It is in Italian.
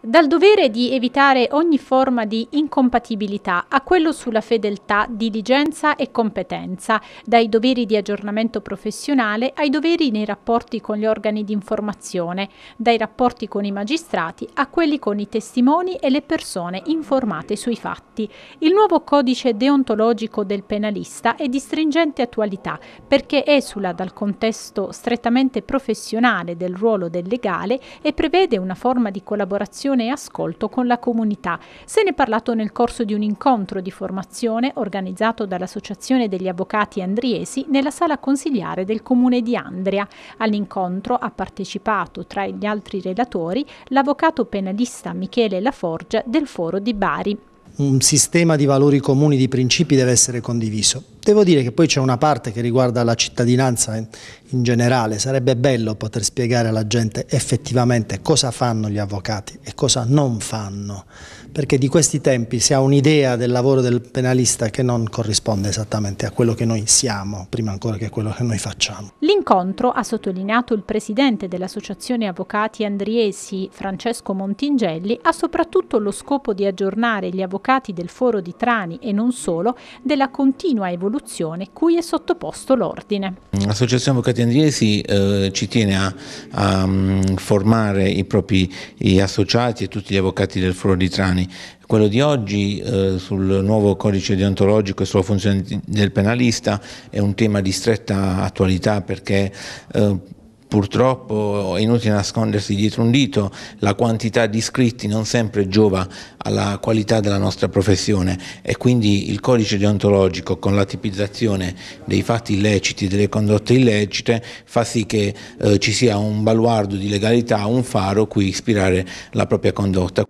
Dal dovere di evitare ogni forma di incompatibilità a quello sulla fedeltà, diligenza e competenza, dai doveri di aggiornamento professionale ai doveri nei rapporti con gli organi di informazione, dai rapporti con i magistrati a quelli con i testimoni e le persone informate sui fatti. Il nuovo codice deontologico del penalista è di stringente attualità perché esula dal contesto strettamente professionale del ruolo del legale e prevede una forma di collaborazione comunicazione e ascolto con la comunità. Se ne è parlato nel corso di un incontro di formazione organizzato dall'Associazione degli Avvocati Andriesi nella sala consigliare del comune di Andria. All'incontro ha partecipato tra gli altri relatori l'avvocato penalista Michele Laforgia del Foro di Bari. Un sistema di valori comuni, di principi deve essere condiviso Devo dire che poi c'è una parte che riguarda la cittadinanza in, generale, sarebbe bello poter spiegare alla gente effettivamente cosa fanno gli avvocati e cosa non fanno, perché di questi tempi si ha un'idea del lavoro del penalista che non corrisponde esattamente a quello che noi siamo, prima ancora che a quello che noi facciamo. L'incontro, ha sottolineato il presidente dell'Associazione Avvocati Andriesi, Francesco Montingelli, ha soprattutto lo scopo di aggiornare gli avvocati del foro di Trani e non solo della continua evoluzione evoluzione cui è sottoposto l'ordine. L'Associazione Avvocati Andriesi eh, ci tiene a, a mm, formare i propri i associati e tutti gli avvocati del Foro di Trani. Quello di oggi eh, sul nuovo codice deontologico e sulla funzione del penalista è un tema di stretta attualità perché eh, Purtroppo è inutile nascondersi dietro un dito, la quantità di iscritti non sempre giova alla qualità della nostra professione e quindi il codice deontologico con la tipizzazione dei fatti illeciti, delle condotte illecite fa sì che eh, ci sia un baluardo di legalità, un faro cui ispirare la propria condotta.